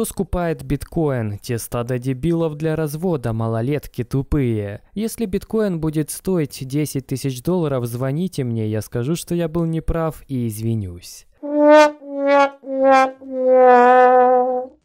Кто скупает биткоин? Те стада дебилов для развода, малолетки тупые. Если биткоин будет стоить 10 тысяч долларов, звоните мне, я скажу, что я был неправ и извинюсь.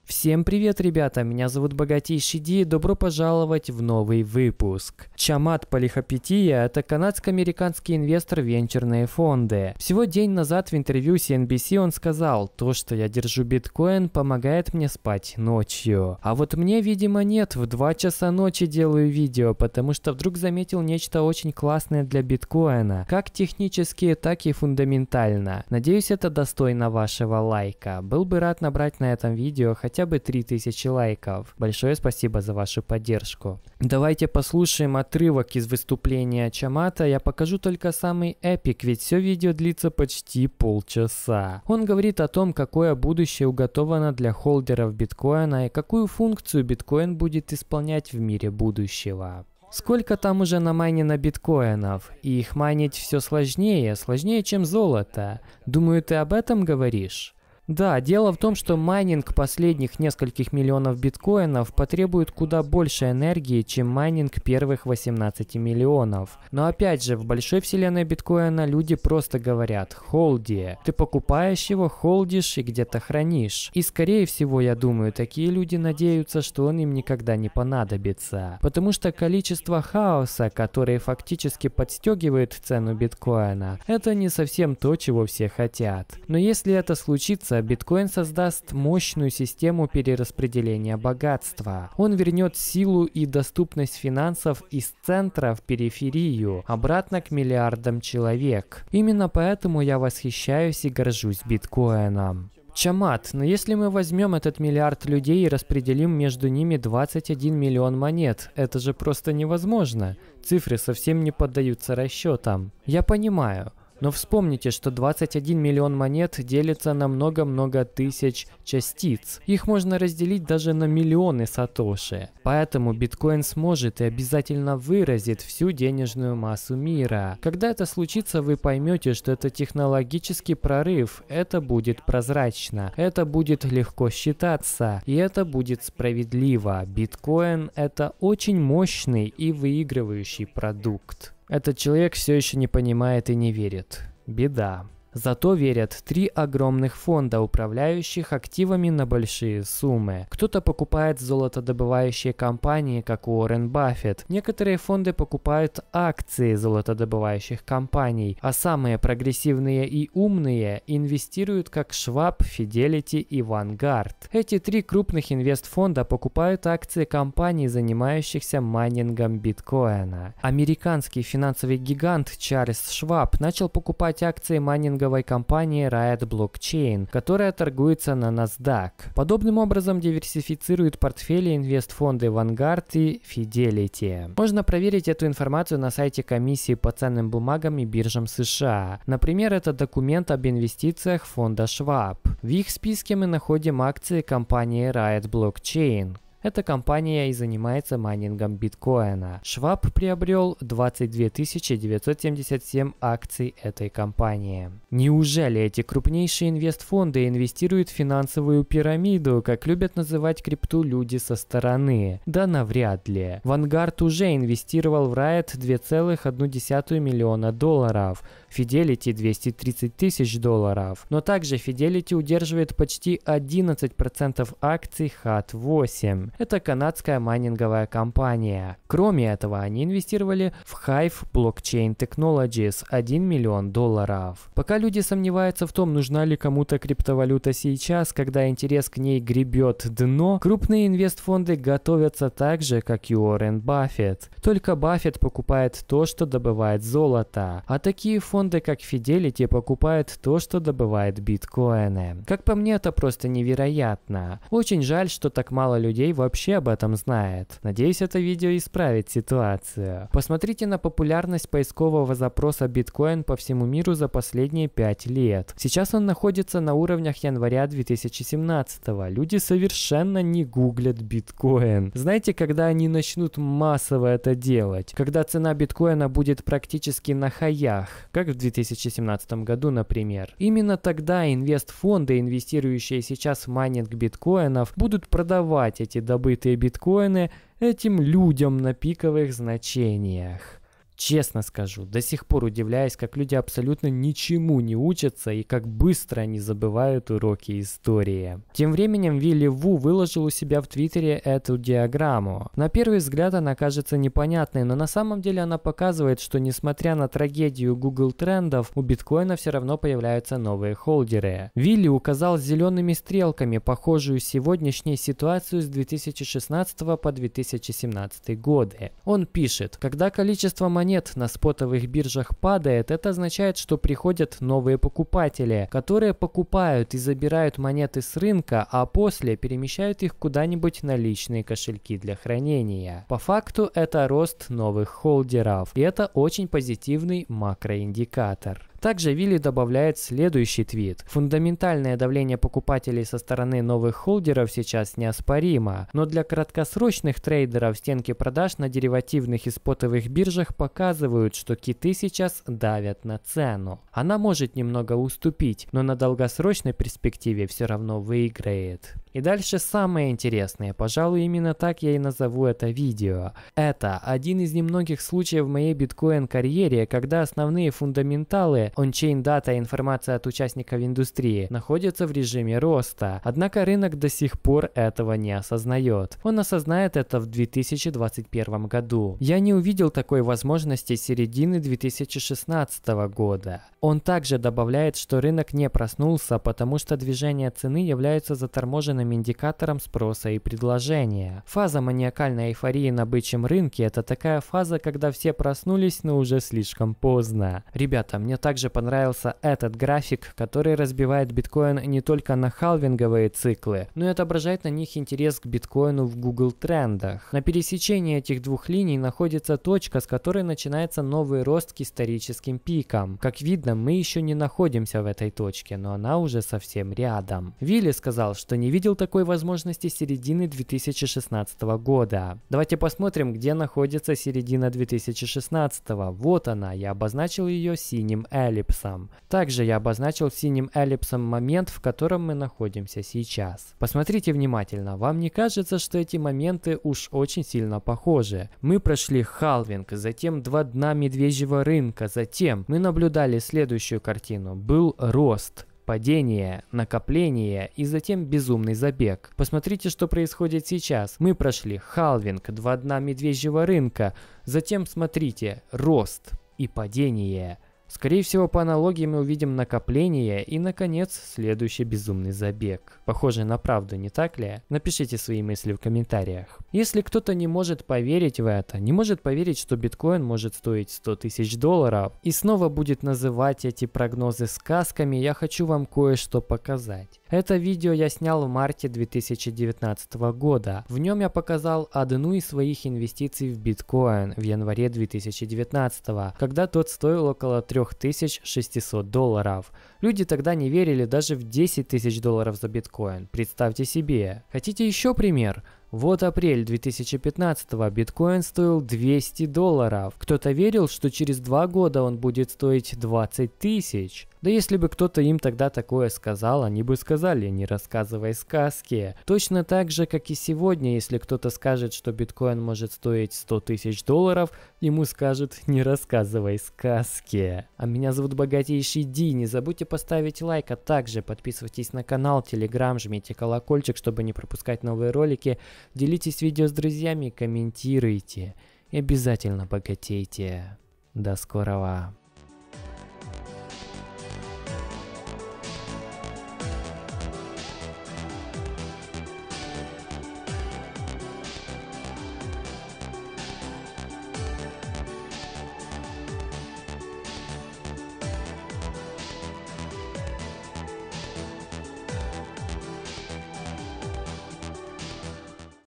Всем привет, ребята! Меня зовут Богатейший Ди, добро пожаловать в новый выпуск. Чамат Полихапития – это канадско-американский инвестор в венчурные фонды. Всего день назад в интервью CNBC он сказал, то, что я держу биткоин, помогает мне спать ночью. А вот мне, видимо, нет, в 2 часа ночи делаю видео, потому что вдруг заметил нечто очень классное для биткоина, как технически, так и фундаментально. Надеюсь, это достойно вашего лайка. Был бы рад набрать на этом видео хотя хотя бы 3000 лайков. Большое спасибо за вашу поддержку. Давайте послушаем отрывок из выступления Чамата. Я покажу только самый эпик, ведь все видео длится почти полчаса. Он говорит о том, какое будущее уготовано для холдеров биткоина и какую функцию биткоин будет исполнять в мире будущего. Сколько там уже намайнено биткоинов? И их майнить все сложнее, сложнее, чем золото. Думаю, ты об этом говоришь? Да, дело в том, что майнинг последних нескольких миллионов биткоинов потребует куда больше энергии, чем майнинг первых 18 миллионов. Но опять же, в большой вселенной биткоина люди просто говорят «холди». Ты покупаешь его, холдишь и где-то хранишь. И скорее всего, я думаю, такие люди надеются, что он им никогда не понадобится. Потому что количество хаоса, который фактически подстегивает цену биткоина, это не совсем то, чего все хотят. Но если это случится, кажется, биткоин создаст мощную систему перераспределения богатства. Он вернет силу и доступность финансов из центра в периферию, обратно к миллиардам человек. Именно поэтому я восхищаюсь и горжусь биткоином. Чамат, но если мы возьмем этот миллиард людей и распределим между ними 21 миллион монет, это же просто невозможно. Цифры совсем не поддаются расчетам. Я понимаю, но вспомните, что 21 миллион монет делится на много-много тысяч частиц. Их можно разделить даже на миллионы сатоши. Поэтому биткоин сможет и обязательно выразит всю денежную массу мира. Когда это случится, вы поймете, что это технологический прорыв. Это будет прозрачно. Это будет легко считаться. И это будет справедливо. Биткоин – это очень мощный и выигрывающий продукт. Этот человек все еще не понимает и не верит. Беда. Зато верят три огромных фонда, управляющих активами на большие суммы. Кто-то покупает золотодобывающие компании, как Уоррен Баффет. Некоторые фонды покупают акции золотодобывающих компаний, а самые прогрессивные и умные инвестируют как Шваб, Fidelity и Vanguard. Эти три крупных инвестфонда покупают акции компаний, занимающихся майнингом биткоина. Американский финансовый гигант Чарльз Шваб начал покупать акции майнинга холдинговой компании Riot Blockchain, которая торгуется на NASDAQ. Подобным образом диверсифицирует портфели инвестфонды Vanguard и Fidelity. Можно проверить эту информацию на сайте комиссии по ценным бумагам и биржам США. Например, это документ об инвестициях фонда Schwab. В их списке мы находим акции компании Riot Blockchain, эта компания и занимается майнингом биткоина. Шваб приобрел 22 977 акций этой компании. Неужели эти крупнейшие инвестфонды инвестируют в финансовую пирамиду, как любят называть крипту люди со стороны? Да навряд ли. Vanguard уже инвестировал в Riot 2,1 миллиона долларов, Fidelity 230 тысяч долларов, но также Fidelity удерживает почти 11% акций HAT 8. Это канадская майнинговая компания. Кроме этого, они инвестировали в Hive Blockchain Technologies 1 миллион долларов. Пока люди сомневаются в том, нужна ли кому-то криптовалюта сейчас, когда интерес к ней гребет дно, крупные инвестфонды готовятся так же, как и Уоррен Баффет. Только Баффет покупает то, что добывает золото, а такие фонды, как Fidelity, покупают то, что добывает биткоины. Как по мне, это просто невероятно. Очень жаль, что так мало людей вообще вообще об этом знает. Надеюсь, это видео исправит ситуацию. Посмотрите на популярность поискового запроса биткоин по всему миру за последние 5 лет. Сейчас он находится на уровнях января 2017 -го. Люди совершенно не гуглят биткоин. Знаете, когда они начнут массово это делать? Когда цена биткоина будет практически на хаях, как в 2017 году, например. Именно тогда инвестфонды, инвестирующие сейчас в майнинг биткоинов, будут продавать эти доходы добытые биткоины этим людям на пиковых значениях. Честно скажу, до сих пор удивляюсь, как люди абсолютно ничему не учатся и как быстро они забывают уроки истории. Тем временем Вилли Ву выложил у себя в Твиттере эту диаграмму. На первый взгляд она кажется непонятной, но на самом деле она показывает, что несмотря на трагедию Google трендов, у биткоина все равно появляются новые холдеры. Вилли указал зелеными стрелками похожую сегодняшней ситуацию с 2016 по 2017 годы. Он пишет, когда количество монет монет на спотовых биржах падает, это означает, что приходят новые покупатели, которые покупают и забирают монеты с рынка, а после перемещают их куда-нибудь на личные кошельки для хранения. По факту это рост новых холдеров, и это очень позитивный макроиндикатор. Также Вилли добавляет следующий твит. Фундаментальное давление покупателей со стороны новых холдеров сейчас неоспоримо, но для краткосрочных трейдеров стенки продаж на деривативных и спотовых биржах показывают, что киты сейчас давят на цену. Она может немного уступить, но на долгосрочной перспективе все равно выиграет. И дальше самое интересное, пожалуй, именно так я и назову это видео. Это один из немногих случаев в моей биткоин-карьере, когда основные фундаменталы продажи, ончейн дата и информация от участников индустрии находятся в режиме роста. Однако рынок до сих пор этого не осознает. Он осознает это в 2021 году. Я не увидел такой возможности середины 2016 года. Он также добавляет, что рынок не проснулся, потому что движение цены является заторможенным индикатором спроса и предложения. Фаза маниакальной эйфории на бычьем рынке – это такая фаза, когда все проснулись, но уже слишком поздно. Ребята, мне так также понравился этот график, который разбивает биткоин не только на халвинговые циклы, но и отображает на них интерес к биткоину в Google трендах. На пересечении этих двух линий находится точка, с которой начинается новый рост к историческим пикам. Как видно, мы еще не находимся в этой точке, но она уже совсем рядом. Вилли сказал, что не видел такой возможности середины 2016 года. Давайте посмотрим, где находится середина 2016. Вот она, я обозначил ее синим эллипсом. Также я обозначил синим эллипсом момент, в котором мы находимся сейчас. Посмотрите внимательно, вам не кажется, что эти моменты уж очень сильно похожи? Мы прошли халвинг, затем два дна медвежьего рынка, затем мы наблюдали следующую картину. Был рост, падение, накопление и затем безумный забег. Посмотрите, что происходит сейчас. Мы прошли халвинг, два дна медвежьего рынка, затем смотрите, рост и падение. Скорее всего, по аналогии мы увидим накопление и, наконец, следующий безумный забег. Похоже на правду, не так ли? Напишите свои мысли в комментариях. Если кто-то не может поверить в это, не может поверить, что биткоин может стоить 100 тысяч долларов и снова будет называть эти прогнозы сказками, я хочу вам кое-что показать. Это видео я снял в марте 2019 года. В нем я показал одну из своих инвестиций в биткоин в январе 2019, когда тот стоил около 3 3600 долларов. Люди тогда не верили даже в 10 тысяч долларов за биткоин. Представьте себе. Хотите еще пример? Вот апрель 2015-го биткоин стоил 200 долларов. Кто-то верил, что через два года он будет стоить 20 тысяч. Да если бы кто-то им тогда такое сказал, они бы сказали, не рассказывай сказки. Точно так же, как и сегодня, если кто-то скажет, что биткоин может стоить 100 тысяч долларов, ему скажут, не рассказывай сказки. А меня зовут Богатейший Ди, не забудьте поставить лайк, а также подписывайтесь на канал, телеграм, жмите колокольчик, чтобы не пропускать новые ролики. Делитесь видео с друзьями, комментируйте и обязательно богатейте. До скорого!